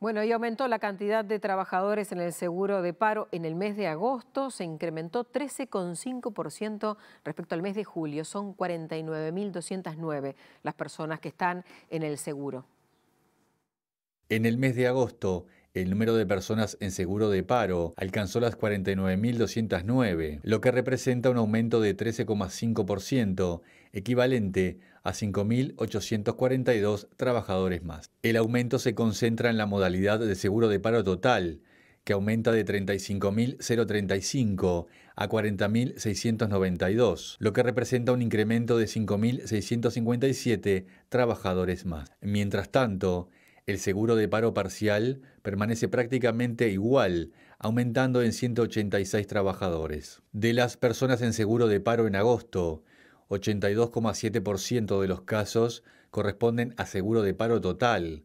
Bueno, y aumentó la cantidad de trabajadores en el seguro de paro en el mes de agosto, se incrementó 13,5% respecto al mes de julio, son 49.209 las personas que están en el seguro. En el mes de agosto, el número de personas en seguro de paro alcanzó las 49.209, lo que representa un aumento de 13,5%, equivalente a 5.842 trabajadores más. El aumento se concentra en la modalidad de seguro de paro total, que aumenta de 35.035 a 40.692, lo que representa un incremento de 5.657 trabajadores más. Mientras tanto, el seguro de paro parcial permanece prácticamente igual, aumentando en 186 trabajadores. De las personas en seguro de paro en agosto, 82,7% de los casos corresponden a seguro de paro total,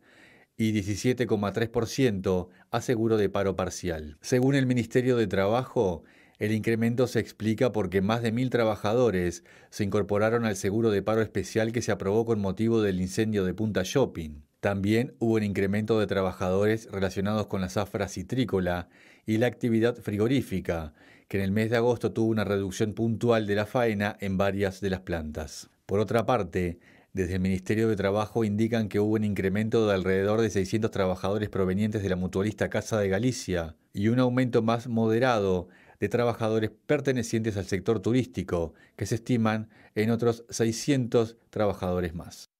y 17,3% a seguro de paro parcial. Según el Ministerio de Trabajo, el incremento se explica porque más de mil trabajadores se incorporaron al seguro de paro especial que se aprobó con motivo del incendio de Punta Shopping. También hubo un incremento de trabajadores relacionados con la zafra citrícola y la actividad frigorífica, que en el mes de agosto tuvo una reducción puntual de la faena en varias de las plantas. Por otra parte, desde el Ministerio de Trabajo indican que hubo un incremento de alrededor de 600 trabajadores provenientes de la mutualista Casa de Galicia y un aumento más moderado de trabajadores pertenecientes al sector turístico, que se estiman en otros 600 trabajadores más.